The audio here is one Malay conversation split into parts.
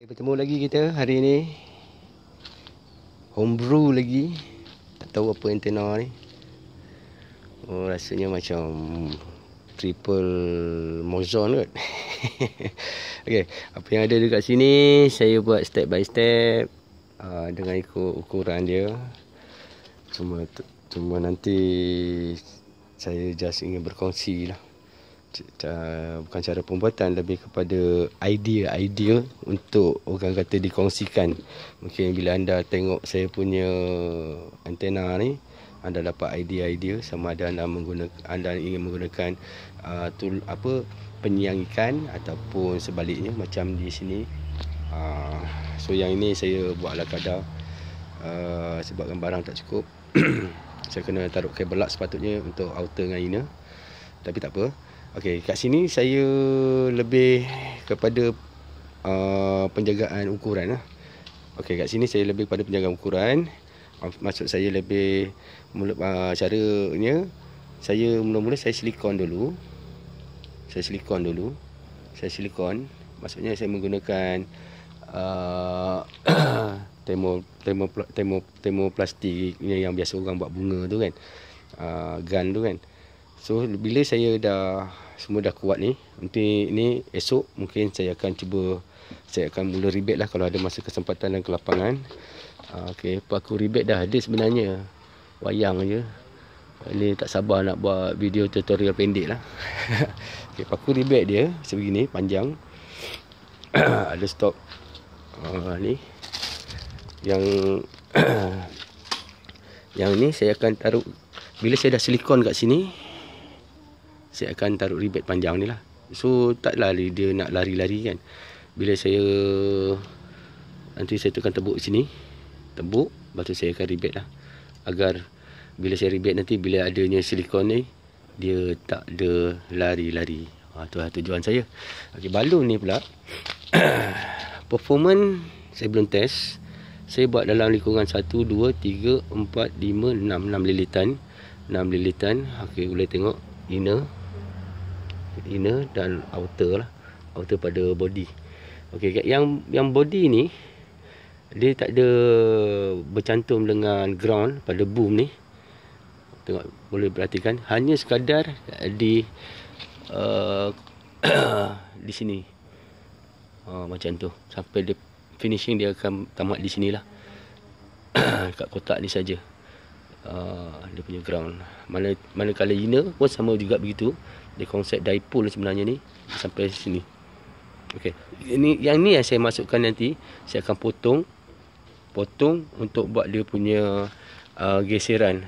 Kita bertemu lagi kita hari ni homebrew lagi tak tahu apa antena ni oh rasanya macam triple mozon kot Okay, apa yang ada dekat sini saya buat step by step uh, dengan ikut ukuran dia cuma cuma nanti saya just ingin berkongsi lah Uh, bukan cara pembuatan lebih kepada idea-idea untuk orang kata dikongsikan. Mungkin bila anda tengok saya punya antena ni anda dapat idea-idea sama ada anda menggunakan anda ingin menggunakan uh, tool apa penyiang ikan ataupun sebaliknya macam di sini. Uh, so yang ini saya buatlah kadar uh, sebabkan barang tak cukup. saya kena taruh kabel lock sepatutnya untuk outer dengan inner. Tapi tak apa. Okey, kat sini saya lebih kepada uh, penjagaan ukuran lah. Okey, kat sini saya lebih kepada penjagaan ukuran. Maksud saya lebih mula, uh, caranya saya mula-mula saya silikon dulu. Saya silikon dulu. Saya silikon. Maksudnya saya menggunakan termo uh, termo termo plastik yang biasa orang buat bunga tu kan. Uh, gun tu kan. Uh, So bila saya dah semua dah kuat ni, nanti ni esok mungkin saya akan cuba saya akan mula rebate lah kalau ada masa kesempatan dan kelapangan. Uh, ah, okay, paku rebate dah ada sebenarnya wayang je. Ini tak sabar nak buat video tutorial pendek lah. okay, paku rebate dia sebegini panjang. ada stop uh, ah, ni yang yang ni saya akan taruh bila saya dah silikon kat sini saya akan taruh ribet panjang ni lah. So tak lari dia nak lari-lari kan. Bila saya nanti saya tekan tebuk sini. Tebuk. Lepas tu saya akan ribet lah. Agar bila saya ribet nanti bila adanya silikon ni dia tak ada lari-lari. Ha, tu lah tujuan saya. Okey balon ni pula. performance saya belum test. Saya buat dalam lingkungan 1, 2, 3, 4, 5, 6, 6 lilitan. 6 lilitan. Okey boleh tengok. Inner inner dan outer lah outer pada body okey yang yang body ni dia tak ada bercantum dengan ground pada boom ni tengok boleh perhatikan hanya sekadar di uh, di sini uh, macam tu sampai dia finishing dia akan tamat di sinilah kat kotak ni saja uh, dia punya ground mana mana kala inner pun sama juga begitu dia konsep dipole sebenarnya ni Sampai sini Okey. Ini yang ni yang saya masukkan nanti Saya akan potong Potong untuk buat dia punya uh, Geseran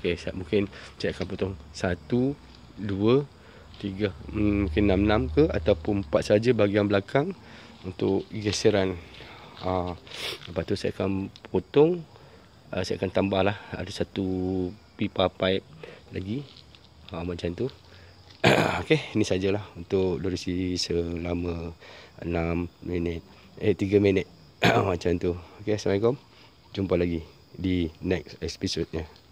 Okey, mungkin saya akan potong Satu, dua, tiga hmm, Mungkin enam, enam ke Ataupun empat saja bahagian belakang Untuk geseran uh, Lepas tu saya akan potong uh, Saya akan tambah lah Ada satu pipa pipe Lagi uh, Macam tu okey ini sajalah untuk durasi selama 6 minit eh 3 minit macam tu okey assalamualaikum jumpa lagi di next episode nya